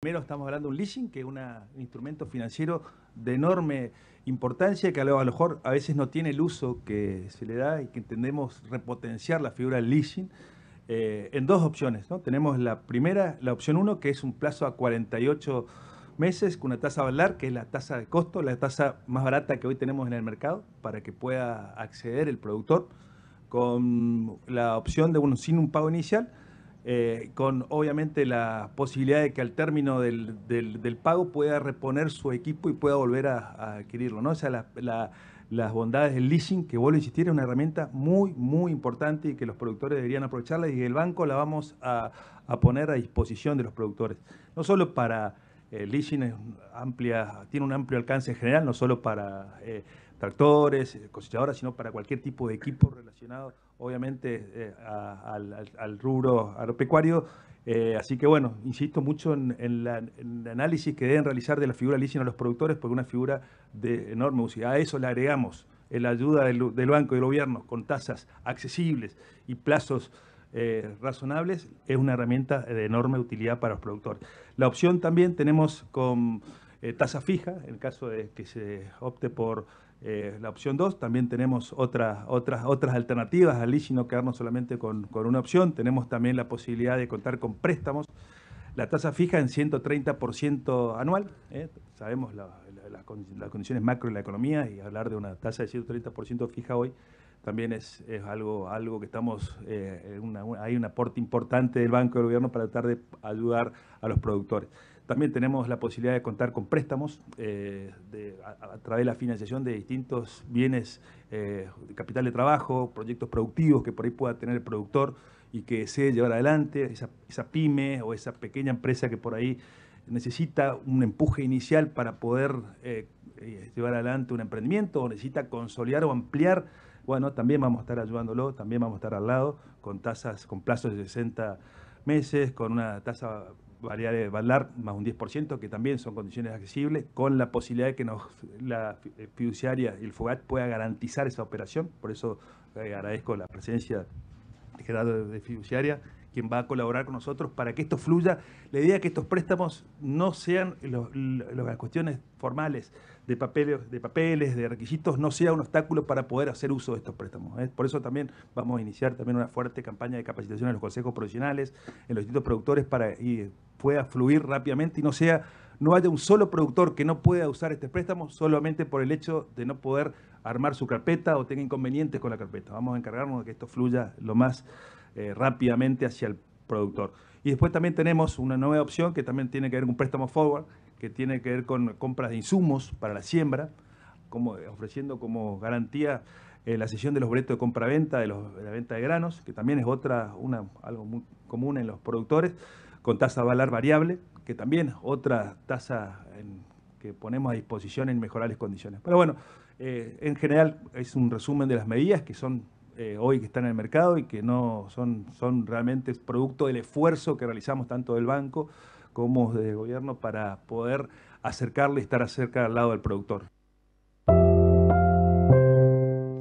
Primero estamos hablando de un leasing, que es un instrumento financiero de enorme importancia que a lo mejor a veces no tiene el uso que se le da y que entendemos repotenciar la figura del leasing eh, en dos opciones. Tenemos la primera, la opción 1, que es un plazo a 48 meses con una tasa valar, que es la tasa de costo, la tasa más barata que hoy tenemos en el mercado para que pueda acceder el productor con la opción de bueno sin un pago inicial eh, con obviamente la posibilidad de que al término del, pago pueda reponer su equipo y pueda volver a, adquirirlo. ¿no? O sea, la, las bondades del leasing, que vuelvo a insistir, es una herramienta muy, muy importante y que los productores deberían aprovecharla y el banco la vamos a, poner a disposición de los productores. No solo para... El eh, leasing tiene un amplio alcance general, no solo para... Eh, tractores, eh, cosechadoras, sino para cualquier tipo de equipo relacionado, obviamente, eh, al, rubro agropecuario. Eh, así que, bueno, insisto mucho en, el análisis que deben realizar de la figura leasing a los productores, porque una figura de enorme utilidad. A eso le agregamos la ayuda del, banco y del gobierno con tasas accesibles y plazos razonables, es una herramienta de enorme utilidad para los productores. La opción también tenemos con tasa fija, en caso de que se opte por eh, la opción 2. También tenemos otras, otras alternativas al y no quedarnos solamente con, una opción. Tenemos también la posibilidad de contar con préstamos. La tasa fija en 130% anual. ¿eh? sabemos las condiciones macro de la economía y hablar de una tasa de 130% fija hoy también es, algo, algo que estamos, eh, hay un aporte importante del Banco del Gobierno para tratar de ayudar a los productores. También tenemos la posibilidad de contar con préstamos eh, a, través de la financiación de distintos bienes, de eh, capital de trabajo, proyectos productivos que por ahí pueda tener el productor y que desee llevar adelante, esa, pyme o esa pequeña empresa que por ahí necesita un empuje inicial para poder eh, llevar adelante un emprendimiento o necesita consolidar o ampliar, bueno, también vamos a estar ayudándolo, también vamos a estar al lado con tasas, con plazos de 60 meses, con una tasa variar, valar eh, más un 10%, que también son condiciones accesibles, con la posibilidad de que nos, la eh, fiduciaria y el FOGAT pueda garantizar esa operación. Por eso eh, agradezco la presencia de la de Fiduciaria, quien va a colaborar con nosotros para que esto fluya. La idea es que estos préstamos no sean las cuestiones formales de papeles, de papeles, de requisitos, no sea un obstáculo para poder hacer uso de estos préstamos. Por eso también vamos a iniciar también una fuerte campaña de capacitación en los consejos profesionales, en los distintos productores para ir pueda fluir rápidamente y no sea no haya un solo productor que no pueda usar este préstamo solamente por el hecho de no poder armar su carpeta o tenga inconvenientes con la carpeta. Vamos a encargarnos de que esto fluya lo más eh, rápidamente hacia el productor. Y después también tenemos una nueva opción que también tiene que ver con un préstamo forward, que tiene que ver con compras de insumos para la siembra, eh, ofreciendo como garantía eh, la sesión de los boletos de compra-venta, de, de, la venta de granos, que también es otra, una, algo muy común en los productores con tasa valar variable, que también otra tasa que ponemos a disposición en mejorar condiciones. Pero bueno, eh, en general es un resumen de las medidas que son eh, hoy que están en el mercado y que no son, son realmente producto del esfuerzo que realizamos tanto del banco como del gobierno para poder acercarle y estar cerca al lado del productor.